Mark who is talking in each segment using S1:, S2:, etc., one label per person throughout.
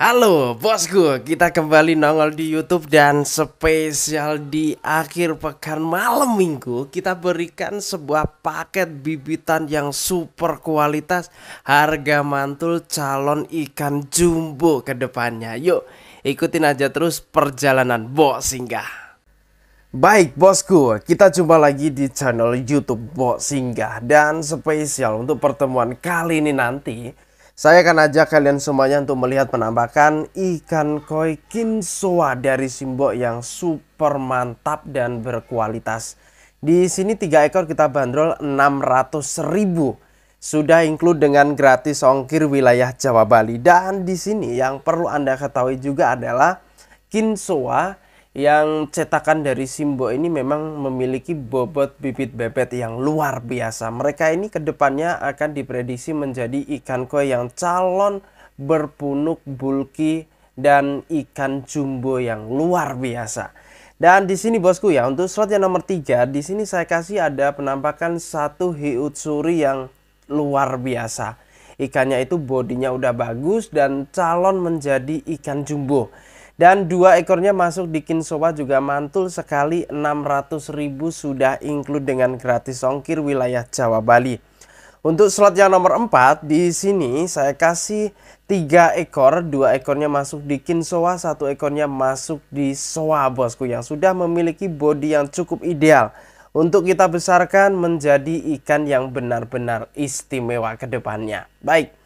S1: Halo bosku, kita kembali nongol di YouTube dan spesial di akhir pekan malam minggu kita berikan sebuah paket bibitan yang super kualitas harga mantul calon ikan jumbo ke depannya. Yuk, ikutin aja terus perjalanan bos singgah. Baik bosku, kita jumpa lagi di channel YouTube bos Singgah dan spesial untuk pertemuan kali ini nanti saya akan ajak kalian semuanya untuk melihat penampakan ikan koi kinsoa dari Simbo yang super mantap dan berkualitas. Di sini tiga ekor kita bandrol 600 ribu. Sudah include dengan gratis ongkir wilayah Jawa Bali. Dan di sini yang perlu Anda ketahui juga adalah kinsoa yang cetakan dari Simbo ini memang memiliki bobot bibit bebet yang luar biasa. Mereka ini kedepannya akan diprediksi menjadi ikan koi yang calon berpunuk bulky dan ikan jumbo yang luar biasa. Dan di sini bosku ya untuk slot yang nomor 3 di sini saya kasih ada penampakan satu hiutsuri yang luar biasa. Ikannya itu bodinya udah bagus dan calon menjadi ikan jumbo. Dan dua ekornya masuk di Kinsowa juga mantul sekali 600 ribu sudah include dengan gratis ongkir wilayah Jawa Bali. Untuk slot yang nomor 4 di sini saya kasih tiga ekor, dua ekornya masuk di Kinsowa, satu ekornya masuk di soa bosku yang sudah memiliki body yang cukup ideal untuk kita besarkan menjadi ikan yang benar-benar istimewa ke depannya. Baik,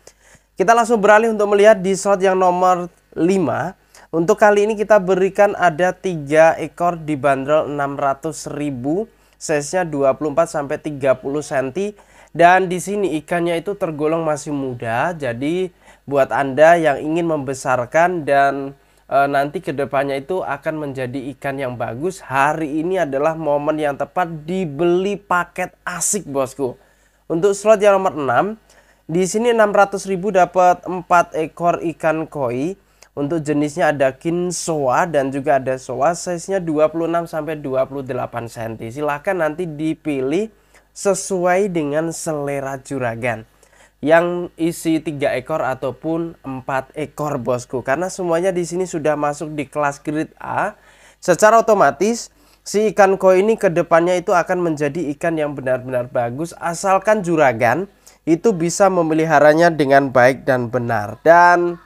S1: kita langsung beralih untuk melihat di slot yang nomor 5 untuk kali ini kita berikan ada 3 ekor di dibanderol 600.000, size-nya 24 sampai 30 cm dan di sini ikannya itu tergolong masih muda. Jadi buat Anda yang ingin membesarkan dan e, nanti kedepannya itu akan menjadi ikan yang bagus, hari ini adalah momen yang tepat dibeli paket asik, Bosku. Untuk slot yang nomor 6, di sini 600.000 dapat 4 ekor ikan koi. Untuk jenisnya ada kinsoa dan juga ada soa size-nya 26 sampai 28 cm. Silahkan nanti dipilih sesuai dengan selera juragan. Yang isi tiga ekor ataupun empat ekor bosku. Karena semuanya di sini sudah masuk di kelas grade A. Secara otomatis si ikan koi ini kedepannya itu akan menjadi ikan yang benar-benar bagus asalkan juragan itu bisa memeliharanya dengan baik dan benar. Dan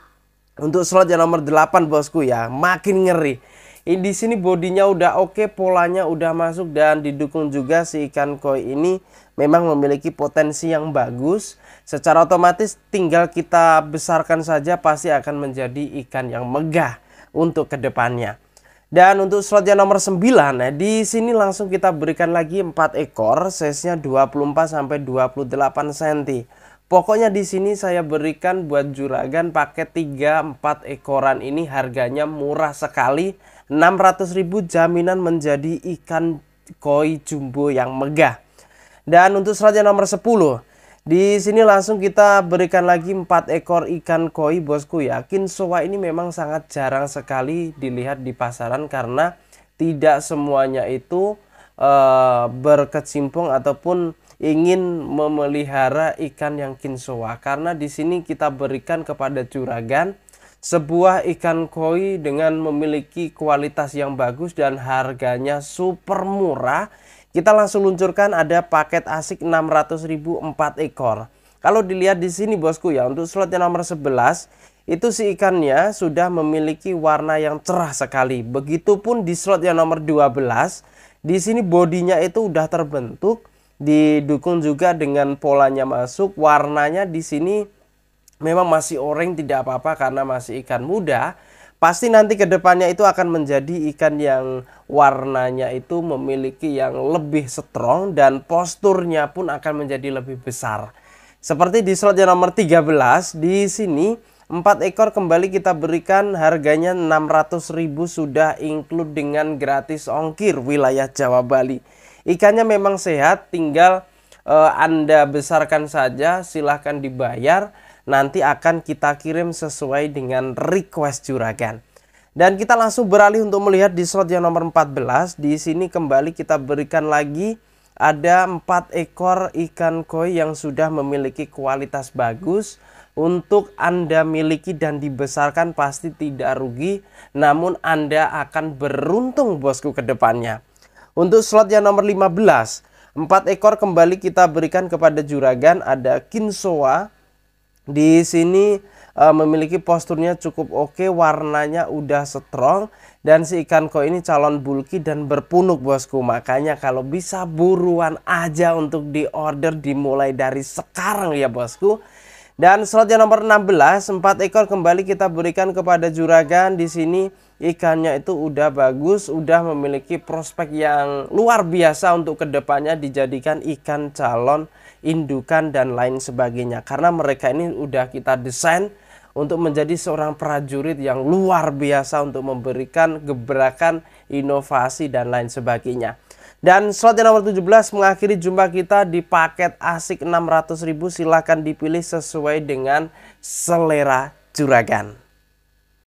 S1: untuk slot yang nomor 8 bosku ya, makin ngeri. Ini di sini bodinya udah oke, polanya udah masuk dan didukung juga si ikan koi ini memang memiliki potensi yang bagus. Secara otomatis tinggal kita besarkan saja pasti akan menjadi ikan yang megah untuk kedepannya. Dan untuk slot yang nomor 9, nah eh, di sini langsung kita berikan lagi 4 ekor, size-nya 24 sampai 28 cm. Pokoknya di sini saya berikan buat juragan paket 3 4 ekoran ini harganya murah sekali. 600.000 jaminan menjadi ikan koi jumbo yang megah. Dan untuk selanjutnya nomor 10. Di sini langsung kita berikan lagi 4 ekor ikan koi bosku. Yakin soa ini memang sangat jarang sekali dilihat di pasaran karena tidak semuanya itu uh, berkecimpung ataupun ingin memelihara ikan yang kinsoa karena di sini kita berikan kepada juragan sebuah ikan koi dengan memiliki kualitas yang bagus dan harganya super murah. Kita langsung luncurkan ada paket asik 600.000 4 ekor. Kalau dilihat di sini bosku ya untuk slot yang nomor 11 itu si ikannya sudah memiliki warna yang cerah sekali. Begitupun di slot yang nomor 12 di sini bodinya itu udah terbentuk didukung juga dengan polanya masuk warnanya di sini memang masih orange tidak apa-apa karena masih ikan muda pasti nanti kedepannya itu akan menjadi ikan yang warnanya itu memiliki yang lebih strong dan posturnya pun akan menjadi lebih besar seperti di slot yang nomor 13 di sini empat ekor kembali kita berikan harganya 600.000 sudah include dengan gratis ongkir wilayah Jawa Bali Ikannya memang sehat, tinggal e, Anda besarkan saja, silahkan dibayar. Nanti akan kita kirim sesuai dengan request juragan. Dan kita langsung beralih untuk melihat di slot yang nomor 14. Di sini kembali kita berikan lagi ada empat ekor ikan koi yang sudah memiliki kualitas bagus untuk Anda miliki dan dibesarkan pasti tidak rugi namun Anda akan beruntung bosku ke depannya. Untuk slot yang nomor 15, 4 ekor kembali kita berikan kepada juragan ada Kinsoa. Di sini e, memiliki posturnya cukup oke, warnanya udah strong dan si ikan koi ini calon bulky dan berpunuk bosku. Makanya kalau bisa buruan aja untuk di order dimulai dari sekarang ya bosku dan slot yang nomor 16, 4 ekor kembali kita berikan kepada juragan. Di sini ikannya itu udah bagus, udah memiliki prospek yang luar biasa untuk kedepannya dijadikan ikan calon, indukan, dan lain sebagainya. Karena mereka ini udah kita desain untuk menjadi seorang prajurit yang luar biasa untuk memberikan gebrakan, inovasi, dan lain sebagainya. Dan slot yang nomor 17 mengakhiri jumpa kita di paket asik 600.000 silahkan dipilih sesuai dengan selera juragan.